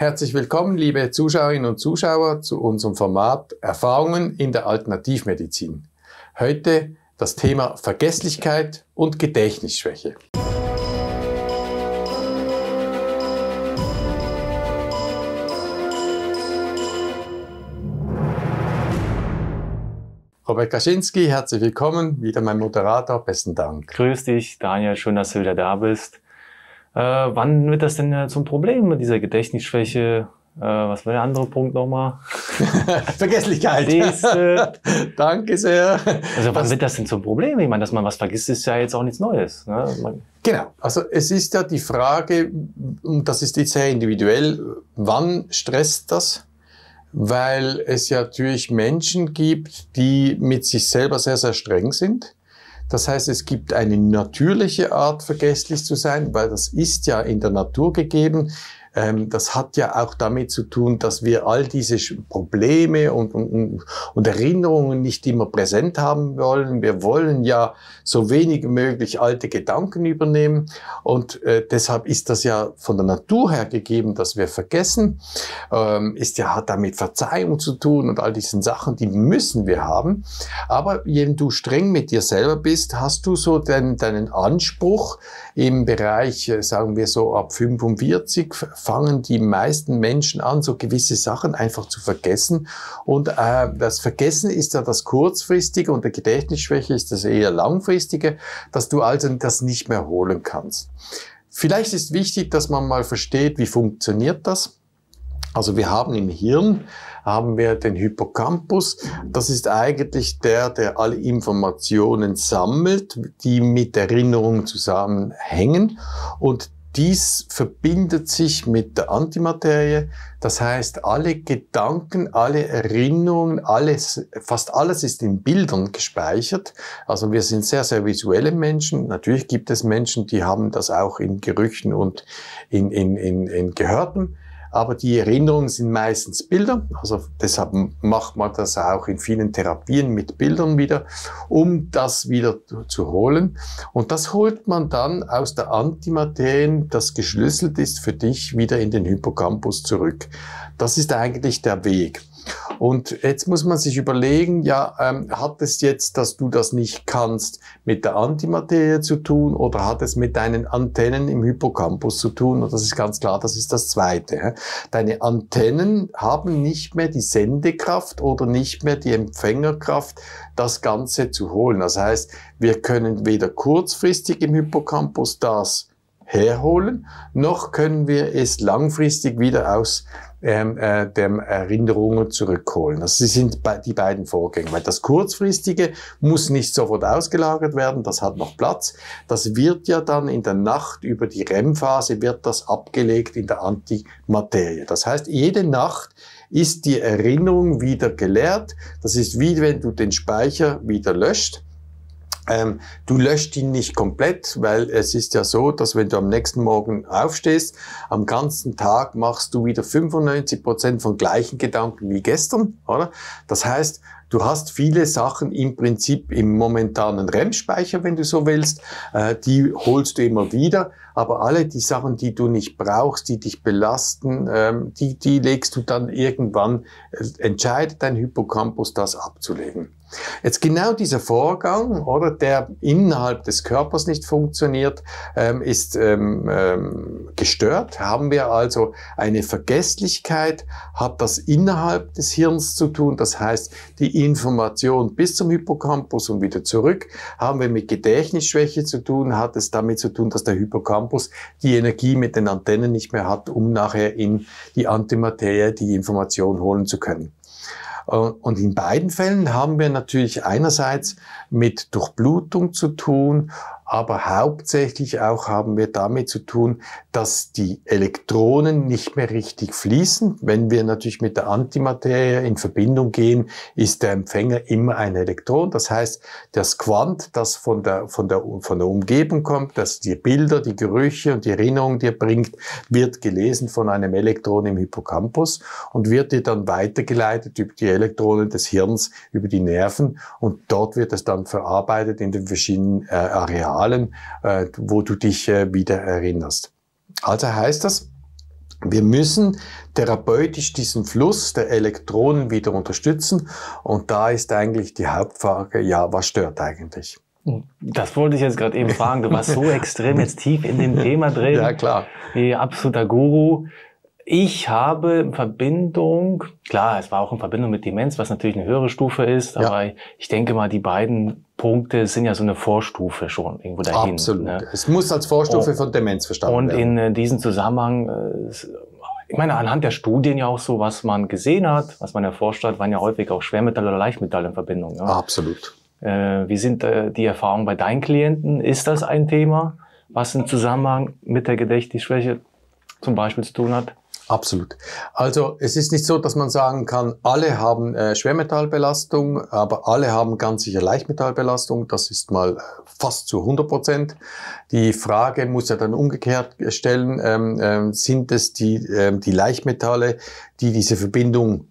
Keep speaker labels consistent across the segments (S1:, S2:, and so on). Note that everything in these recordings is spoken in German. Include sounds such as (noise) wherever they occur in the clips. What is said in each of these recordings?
S1: Herzlich willkommen, liebe Zuschauerinnen und Zuschauer, zu unserem Format Erfahrungen in der Alternativmedizin. Heute das Thema Vergesslichkeit und Gedächtnisschwäche.
S2: Robert Kaczynski, herzlich willkommen, wieder mein Moderator, besten Dank. Grüß dich, Daniel, schön, dass du wieder da bist. Äh, wann wird das denn äh, zum Problem mit dieser Gedächtnisschwäche? Äh, was war der andere Punkt nochmal? (laughs) Vergesslichkeit. (laughs) Danke sehr. Also wann wird das denn zum Problem? Ich meine, dass man was vergisst, ist ja jetzt auch nichts Neues. Ne? genau. Also es ist ja die Frage, und das ist jetzt sehr individuell,
S1: wann stresst das? Weil es ja natürlich Menschen gibt, die mit sich selber sehr, sehr streng sind das heißt, es gibt eine natürliche Art, vergesslich zu sein, weil das ist ja in der Natur gegeben. Ähm, das hat ja auch damit zu tun, dass wir all diese Probleme und, und, und Erinnerungen nicht immer präsent haben wollen. Wir wollen ja so wenig möglich alte Gedanken übernehmen. Und äh, deshalb ist das ja von der Natur her gegeben, dass wir vergessen. Ähm, ist ja, hat damit Verzeihung zu tun und all diesen Sachen, die müssen wir haben. Aber wenn du streng mit dir selber bist, hast du so den, deinen Anspruch im Bereich, äh, sagen wir so ab 45, fangen die meisten Menschen an, so gewisse Sachen einfach zu vergessen. Und äh, das Vergessen ist ja das Kurzfristige und der Gedächtnisschwäche ist das eher Langfristige, dass du also das nicht mehr holen kannst. Vielleicht ist wichtig, dass man mal versteht, wie funktioniert das. Also wir haben im Hirn, haben wir den Hippocampus. Das ist eigentlich der, der alle Informationen sammelt, die mit Erinnerungen zusammenhängen. Und dies verbindet sich mit der Antimaterie. Das heißt, alle Gedanken, alle Erinnerungen, alles, fast alles ist in Bildern gespeichert. Also wir sind sehr, sehr visuelle Menschen. Natürlich gibt es Menschen, die haben das auch in Gerüchen und in, in, in, in Gehörten. Aber die Erinnerungen sind meistens Bilder. Also deshalb macht man das auch in vielen Therapien mit Bildern wieder, um das wieder zu holen. Und das holt man dann aus der Antimaterie, das geschlüsselt ist für dich, wieder in den Hippocampus zurück. Das ist eigentlich der Weg. Und jetzt muss man sich überlegen, ja, ähm, hat es jetzt, dass du das nicht kannst, mit der Antimaterie zu tun oder hat es mit deinen Antennen im Hippocampus zu tun? Und das ist ganz klar, das ist das Zweite. Deine Antennen haben nicht mehr die Sendekraft oder nicht mehr die Empfängerkraft, das Ganze zu holen. Das heißt, wir können weder kurzfristig im Hippocampus das herholen, noch können wir es langfristig wieder aus ähm, äh, der Erinnerungen zurückholen. Also sie sind die beiden Vorgänge, weil das kurzfristige muss nicht sofort ausgelagert werden, das hat noch Platz. Das wird ja dann in der Nacht über die REM-Phase wird das abgelegt in der Antimaterie. Das heißt, jede Nacht ist die Erinnerung wieder geleert. Das ist wie wenn du den Speicher wieder löscht. Ähm, du löscht ihn nicht komplett, weil es ist ja so, dass wenn du am nächsten Morgen aufstehst, am ganzen Tag machst du wieder 95% Prozent von gleichen Gedanken wie gestern, oder? Das heißt, du hast viele Sachen im Prinzip im momentanen REM-Speicher, wenn du so willst, äh, die holst du immer wieder, aber alle die Sachen, die du nicht brauchst, die dich belasten, ähm, die, die legst du dann irgendwann, äh, entscheidet dein Hippocampus, das abzulegen. Jetzt genau dieser Vorgang, oder der innerhalb des Körpers nicht funktioniert, ähm, ist ähm, ähm, gestört. Haben wir also eine Vergesslichkeit, hat das innerhalb des Hirns zu tun. Das heißt, die Information bis zum Hippocampus und wieder zurück. Haben wir mit Gedächtnisschwäche zu tun, hat es damit zu tun, dass der Hippocampus die Energie mit den Antennen nicht mehr hat, um nachher in die Antimaterie die Information holen zu können. Äh, und in beiden Fällen haben wir natürlich einerseits mit Durchblutung zu tun, aber hauptsächlich auch haben wir damit zu tun, dass die Elektronen nicht mehr richtig fließen. Wenn wir natürlich mit der Antimaterie in Verbindung gehen, ist der Empfänger immer ein Elektron. Das heißt, das Quant, das von der, von der, von der Umgebung kommt, das die Bilder, die Gerüche und die Erinnerungen, die er bringt, wird gelesen von einem Elektron im Hippocampus und wird dir dann weitergeleitet über die Elektronen des Hirns über die Nerven und dort wird es dann verarbeitet in den verschiedenen äh, Arealen, äh, wo du dich äh, wieder erinnerst. Also heißt das, wir müssen therapeutisch diesen Fluss der Elektronen wieder unterstützen und da ist eigentlich die Hauptfrage, ja, was stört eigentlich?
S2: Das wollte ich jetzt gerade eben fragen. Du warst so (laughs) extrem jetzt tief in dem Thema drin. Ja, klar. Wie absoluter Guru. Ich habe in Verbindung, klar, es war auch in Verbindung mit Demenz, was natürlich eine höhere Stufe ist, ja. aber ich denke mal, die beiden Punkte sind ja so eine Vorstufe schon irgendwo dahin. Absolut. Ne? Es muss als Vorstufe und, oh. von Demenz verstanden und werden. Und in äh, diesem Zusammenhang, äh, ich meine, anhand der Studien ja auch so, was man gesehen hat, was man erforscht hat, waren ja häufig auch Schwermetall oder Leichtmetall in Verbindung. Ne? Absolut. Äh, wie sind äh, die Erfahrungen bei deinen Klienten? Ist das ein Thema, was im Zusammenhang mit der Gedächtnisschwäche zum Beispiel zu tun hat? Absolut.
S1: Also es ist nicht so, dass man sagen kann, alle haben äh, Schwermetallbelastung, aber alle haben ganz sicher Leichtmetallbelastung. Das ist mal äh, fast zu 100 Prozent. Die Frage muss ja dann umgekehrt stellen, ähm, äh, sind es die, äh, die Leichtmetalle, die diese Verbindung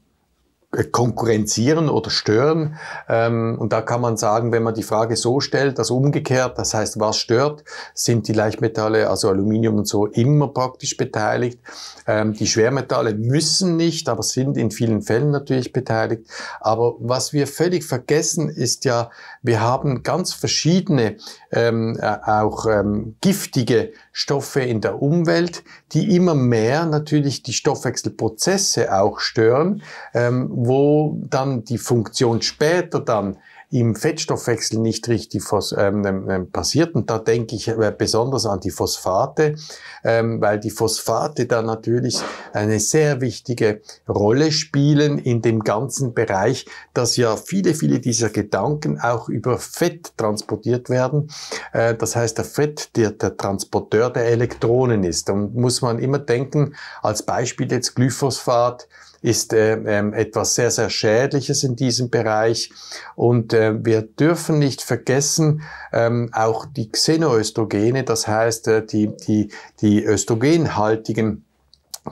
S1: äh, konkurrenzieren oder stören. Ähm, und da kann man sagen, wenn man die Frage so stellt, dass umgekehrt, das heißt, was stört, sind die Leichtmetalle, also Aluminium und so, immer praktisch beteiligt. Ähm, die Schwermetalle müssen nicht, aber sind in vielen Fällen natürlich beteiligt. Aber was wir völlig vergessen, ist ja, wir haben ganz verschiedene, ähm, äh, auch giftige Stoffe in der Umwelt, die immer mehr natürlich die Stoffwechselprozesse auch stören, ähm, wo dann die Funktion später dann im Fettstoffwechsel nicht richtig ähm, ähm, ähm, passiert. Und da denke ich äh, besonders an die Phosphate, weil die Phosphate da natürlich eine sehr wichtige Rolle spielen in dem ganzen Bereich, dass ja viele, viele dieser Gedanken auch über Fett transportiert werden. Äh, das heißt, der Fett, der, der Transporteur der Elektronen ist. Und muss man immer denken, als Beispiel jetzt Glyphosphat, ist äh, ähm, etwas sehr, sehr Schädliches in diesem Bereich. Und äh, wir dürfen nicht vergessen, ähm, auch die Xenoöstrogene, das heißt äh, die, die, die östrogenhaltigen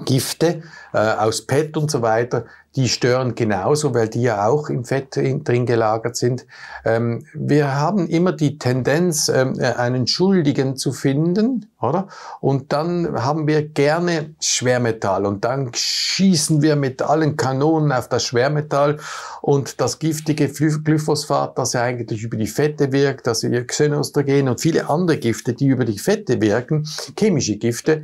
S1: Gifte äh, aus PET und so weiter, die stören genauso, weil die ja auch im Fett in, drin gelagert sind. Ähm, wir haben immer die Tendenz, ähm, äh, einen Schuldigen zu finden, oder? Und dann haben wir gerne Schwermetall und dann schießen wir mit allen Kanonen auf das Schwermetall und das giftige Glyphosat, das ja eigentlich über die Fette wirkt, das Xenostrogen und viele andere Gifte, die über die Fette wirken, chemische Gifte,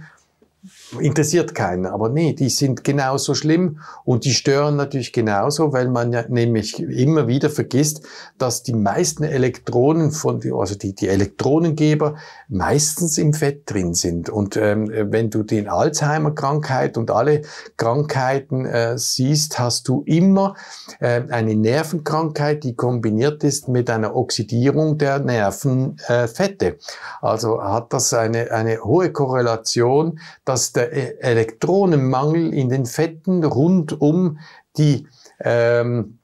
S1: interessiert keinen. Aber nee, die sind genauso schlimm und die stören natürlich genauso, weil man ja nämlich immer wieder vergisst, dass die meisten Elektronen von, also die, die Elektronengeber meistens im Fett drin sind. Und ähm, wenn du den Alzheimer-Krankheit und alle Krankheiten äh, siehst, hast du immer äh, eine Nervenkrankheit, die kombiniert ist mit einer Oxidierung der Nervenfette. Äh, also hat das eine, eine hohe Korrelation, dass der der e-, Elektronenmangel in den Fetten rund um die ähm,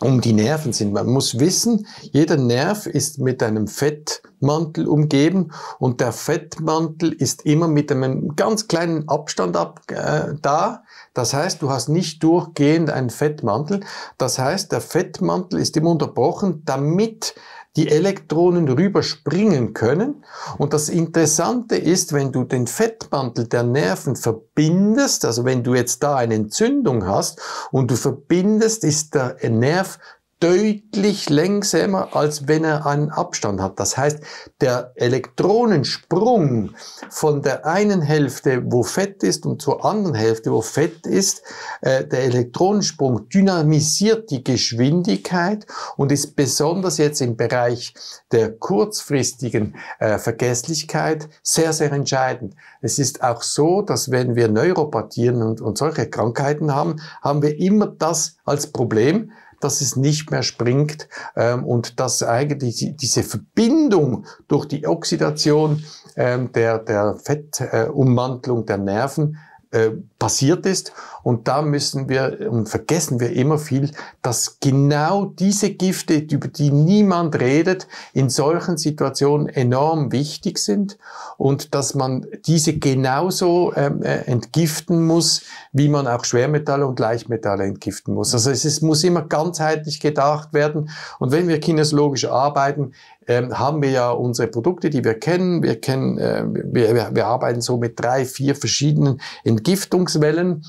S1: um die Nerven sind. Man muss wissen, jeder Nerv ist mit einem Fettmantel umgeben und der Fettmantel ist immer mit einem ganz kleinen Abstand ab, äh, da. Das heißt, du hast nicht durchgehend einen Fettmantel. Das heißt, der Fettmantel ist immer unterbrochen, damit die Elektronen rüberspringen können. Und das Interessante ist, wenn du den Fettmantel der Nerven verbindest, also wenn du jetzt da eine Entzündung hast und du verbindest, ist der Nerv deutlich längsamer, als wenn er einen Abstand hat. Das heißt, der Elektronensprung von der einen Hälfte, wo Fett ist, und zur anderen Hälfte, wo Fett ist, äh, der Elektronensprung dynamisiert die Geschwindigkeit und ist besonders jetzt im Bereich der kurzfristigen äh, Vergesslichkeit sehr, sehr entscheidend. Es ist auch so, dass wenn wir Neuropathien und, und solche Krankheiten haben, haben wir immer das als Problem, dass es nicht mehr springt ähm, und dass eigentlich diese Verbindung durch die Oxidation ähm, der, der Fettumwandlung äh, der Nerven äh, passiert ist. Und da müssen wir und vergessen wir immer viel, dass genau diese Gifte, über die niemand redet, in solchen Situationen enorm wichtig sind und dass man diese genauso ähm, äh, entgiften muss, wie man auch Schwermetalle und Leichtmetalle entgiften muss. Also es ist, muss immer ganzheitlich gedacht werden. Und wenn wir kinesiologisch arbeiten, ähm, haben wir ja unsere Produkte, die wir kennen. Wir kennen, äh, wir, wir, wir arbeiten so mit drei, vier verschiedenen Entgiftungs Bewegungswellen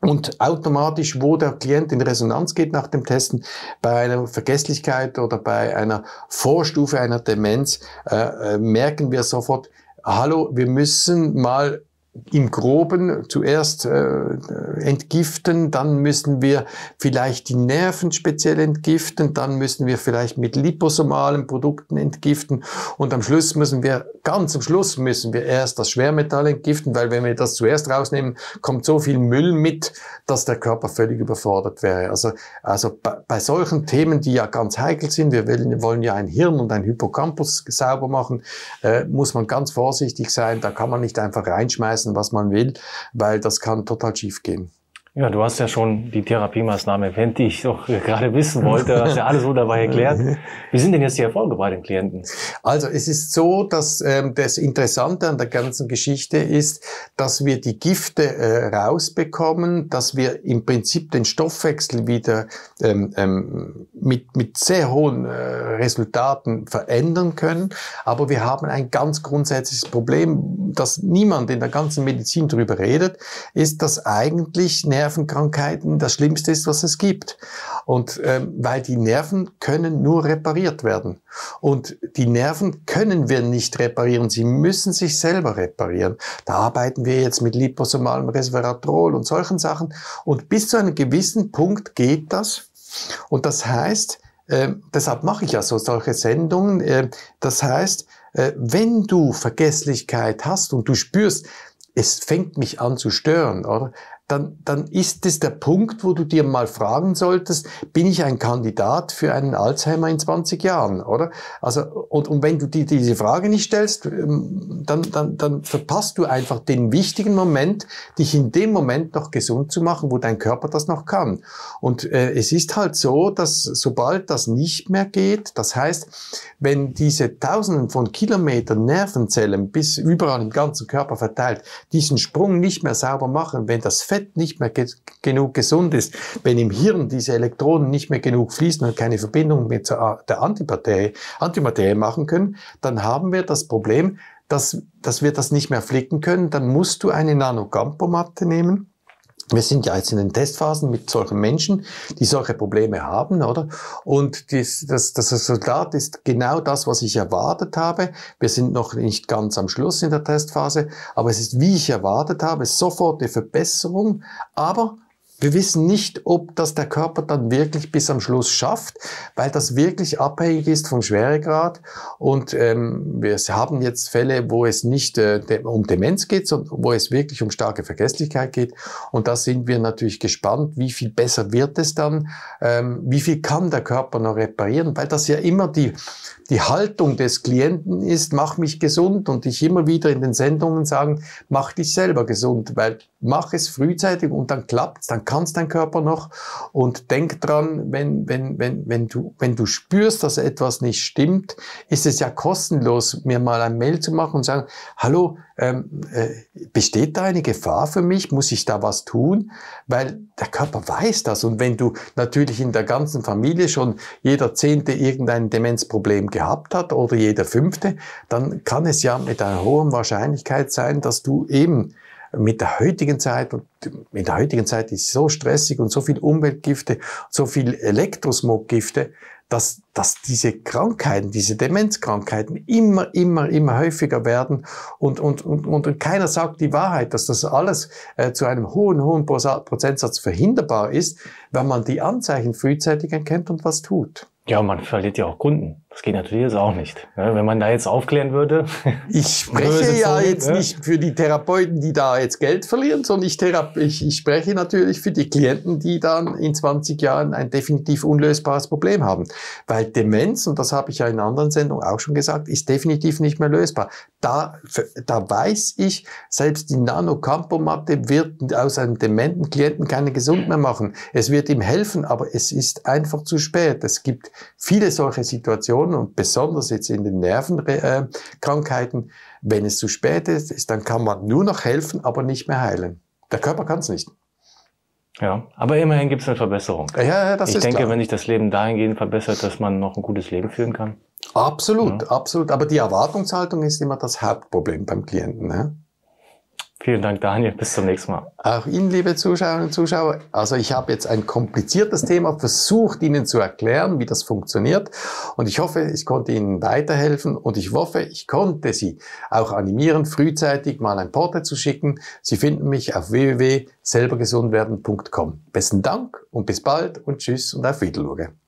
S1: und automatisch, wo der Klient in Resonanz geht nach dem Testen, bei einer Vergesslichkeit oder bei einer Vorstufe einer Demenz, äh, äh merken wir sofort, hallo, wir müssen mal im Groben zuerst äh, entgiften, dann müssen wir vielleicht die Nerven speziell entgiften, dann müssen wir vielleicht mit liposomalen Produkten entgiften und am Schluss müssen wir, ganz am Schluss müssen wir erst das Schwermetall entgiften, weil wenn wir das zuerst rausnehmen, kommt so viel Müll mit, dass der Körper völlig überfordert wäre. Also, also bei, bei solchen Themen, die ja ganz heikel sind, wir wollen, wollen ja ein Hirn und ein Hippocampus sauber machen, äh, muss man ganz vorsichtig sein, da kann man nicht einfach reinschmeißen, essen, was man will, weil das kann total schief gehen.
S2: Ja, du hast ja schon die Therapiemaßnahme erwähnt, die ich doch gerade wissen wollte. Du hast ja alles so dabei erklärt. Wie sind denn jetzt die Erfolge bei den Klienten? Also es ist so, dass ähm, das
S1: Interessante an der ganzen Geschichte ist, dass wir die Gifte äh, rausbekommen, dass wir im Prinzip den Stoffwechsel wieder ähm, ähm, mit, mit sehr hohen äh, Resultaten verändern können. Aber wir haben ein ganz grundsätzliches Problem, das niemand in der ganzen Medizin darüber redet, ist, dass eigentlich Nervenkrankheiten das Schlimmste ist, was es gibt. Und ähm, weil die Nerven können nur repariert werden. Und die Nerven können wir nicht reparieren. Sie müssen sich selber reparieren. Da arbeiten wir jetzt mit liposomalem Resveratrol und solchen Sachen. Und bis zu einem gewissen Punkt geht das. Und das heißt, äh, deshalb mache ich ja so solche Sendungen, äh, das heißt, äh, wenn du Vergesslichkeit hast und du spürst, es fängt mich an zu stören, oder? dann, dann ist es der Punkt, wo du dir mal fragen solltest, bin ich ein Kandidat für einen Alzheimer in 20 Jahren, oder? Also, und, und wenn du dir diese Frage nicht stellst, ähm, dann, dann, dann verpasst du einfach den wichtigen Moment, dich in dem Moment noch gesund zu machen, wo dein Körper das noch kann. Und äh, es ist halt so, dass sobald das nicht mehr geht, das heißt, wenn diese Tausenden von Kilometern Nervenzellen bis überall im ganzen Körper verteilt diesen Sprung nicht mehr sauber machen, wenn das Fett Schritt nicht mehr ge genug gesund ist, wenn im Hirn diese Elektronen nicht mehr genug fließen und keine Verbindung mit der Antimaterie, Antimaterie machen können, dann haben wir das Problem, dass, dass wir das nicht mehr flicken können. Dann musst du eine Nanogampomatte nehmen wir sind ja jetzt in den Testphasen mit solchen Menschen, die solche Probleme haben, oder? Und das, das, das Resultat ist genau das, was ich erwartet habe. Wir sind noch nicht ganz am Schluss in der Testphase, aber es ist, wie ich erwartet habe, sofort eine Verbesserung, aber wir wissen nicht, ob das der Körper dann wirklich bis am Schluss schafft, weil das wirklich abhängig ist vom Schweregrad. Und ähm, wir haben jetzt Fälle, wo es nicht äh, um Demenz geht, sondern wo es wirklich um starke Vergesslichkeit geht. Und da sind wir natürlich gespannt, wie viel besser wird es dann, ähm, wie viel kann der Körper noch reparieren, weil das ja immer die, die Haltung des Klienten ist, mach mich gesund und ich immer wieder in den Sendungen sagen, mach dich selber gesund, weil mach es frühzeitig und dann klappt's, dann kannst dein Körper noch. Und denk dran, wenn, wenn, wenn, wenn, du, wenn du spürst, dass etwas nicht stimmt, ist es ja kostenlos, mir mal ein Mail zu machen und sagen, hallo, ähm, äh, besteht da eine Gefahr für mich? Muss ich da was tun? Weil der Körper weiß das. Und wenn du natürlich in der ganzen Familie schon jeder Zehnte irgendein Demenzproblem gehabt hat oder jeder Fünfte, dann kann es ja mit einer hohen Wahrscheinlichkeit sein, dass du eben mit der heutigen Zeit, und mit der heutigen Zeit ist es so stressig und so viel Umweltgifte, so viel Elektrosmoggifte, dass, dass diese Krankheiten, diese Demenzkrankheiten immer, immer, immer häufiger werden und, und, und, und keiner sagt die Wahrheit, dass das alles äh, zu einem hohen, hohen Prozentsatz verhinderbar ist, wenn man die Anzeichen frühzeitig erkennt und was tut. Ja, man
S2: verliert ja auch Kunden. Das geht natürlich jetzt auch nicht. Ne? Wenn man da jetzt aufklären würde. (laughs) Ich spreche ja Folgen, jetzt ne? nicht
S1: für die Therapeuten, die da jetzt Geld verlieren, sondern ich, ich, ich spreche natürlich für die Klienten, die dann in 20 Jahren ein definitiv unlösbares Problem haben. Weil Demenz, und das habe ich ja in anderen Sendungen auch schon gesagt, ist definitiv nicht mehr lösbar. Da, da weiß ich, selbst die Nanocampomatte wird aus einem dementen Klienten keinen gesund mehr machen. Es wird ihm helfen, aber es ist einfach zu spät. Es gibt viele solche Situationen Depressionen und besonders jetzt in den Nervenkrankheiten, wenn es zu spät ist, dann kann man nur noch helfen, aber nicht mehr heilen. Der Körper kann es nicht.
S2: Ja, aber immerhin gibt es eine Verbesserung. Ja, ja das ich ist denke, klar. wenn sich das Leben dahingehend verbessert, dass man noch ein gutes Leben führen kann.
S1: Absolut, ja. absolut. Aber die Erwartungshaltung ist immer das Hauptproblem beim Klienten. Ne? Vielen Dank, Daniel. Bis zum nächsten Mal. Auch Ihnen, liebe Zuschauerinnen und Zuschauer. Also ich habe jetzt ein kompliziertes Thema versucht, Ihnen zu erklären, wie das funktioniert. Und ich hoffe, ich konnte Ihnen weiterhelfen. Und ich hoffe, ich konnte Sie auch animieren, frühzeitig mal ein Porte zu schicken. Sie finden mich auf www.selbergesundwerden.com. Besten Dank und bis bald und tschüss und auf Wiedersehen.